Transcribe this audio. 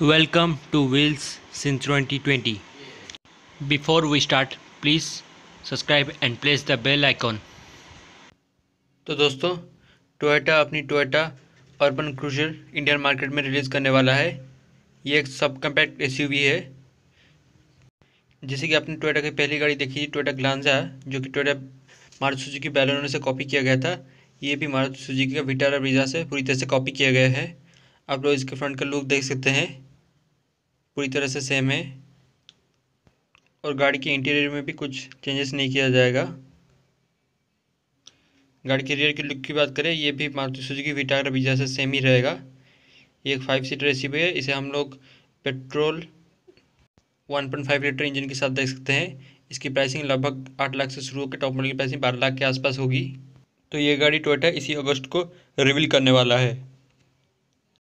Welcome to Wheels since 2020. Before we start, please subscribe and place the bell icon तो दोस्तों Toyota अपनी Toyota urban cruiser Indian market में release करने वाला है ये एक सब कम्पैक्ट एस है जैसे कि आपने टोयोटा की पहली गाड़ी देखी टोयोटा ग्लांजा जो कि टोयोटा मारुति सुजुकी बैलोनो से कॉपी किया गया था ये भी मारुति सुजुकी का विटारा ब्रिजा से पूरी तरह से कॉपी किया गया है आप लोग इसके फ्रंट का लुक देख सकते हैं पूरी तरह से सेम है और गाड़ी के इंटीरियर में भी कुछ चेंजेस नहीं किया जाएगा गाड़ी के रियर की लुक की बात करें ये भी मारुति सुजुकी विटारा वीजा से सेम ही रहेगा ये एक फाइव सीटर ए है इसे हम लोग पेट्रोल 1.5 लीटर इंजन के साथ देख सकते हैं इसकी प्राइसिंग लगभग आठ लाख से शुरू होकर टॉप मॉडल की प्राइसिंग बारह लाख के आसपास होगी तो ये गाड़ी टोयोटा इसी अगस्त को रिविल करने वाला है